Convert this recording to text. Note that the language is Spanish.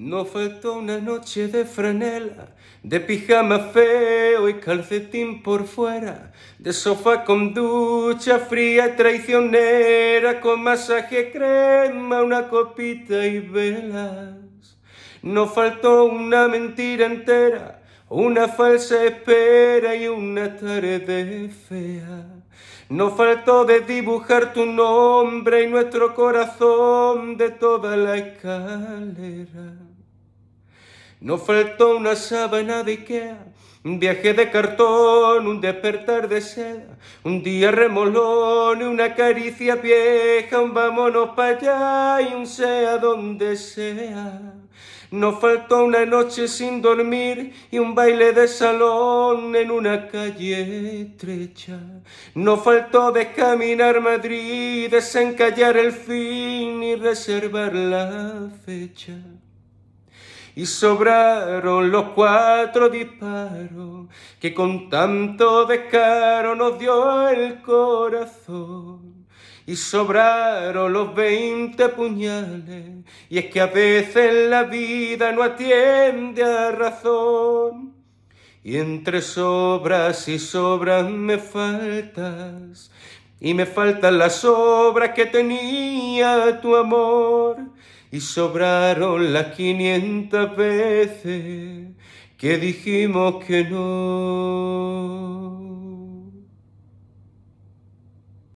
No faltó una noche de franela, de pijama feo y calcetín por fuera, de sofá con ducha fría y traicionera, con masaje crema, una copita y velas. No faltó una mentira entera una falsa espera y una tarde fea. No faltó de dibujar tu nombre y nuestro corazón de toda la escalera. No faltó una sábana de Ikea, un viaje de cartón, un despertar de seda, un día remolón, y una caricia vieja, un vámonos para allá y un sea donde sea. No faltó una noche sin dormir y un baile de salón en una calle estrecha. No faltó descaminar Madrid, desencallar el fin y reservar la fecha y sobraron los cuatro disparos que con tanto descaro nos dio el corazón. Y sobraron los veinte puñales, y es que a veces la vida no atiende a razón. Y entre sobras y sobras me faltas, y me faltan las obras que tenía tu amor y sobraron las quinientas veces que dijimos que no.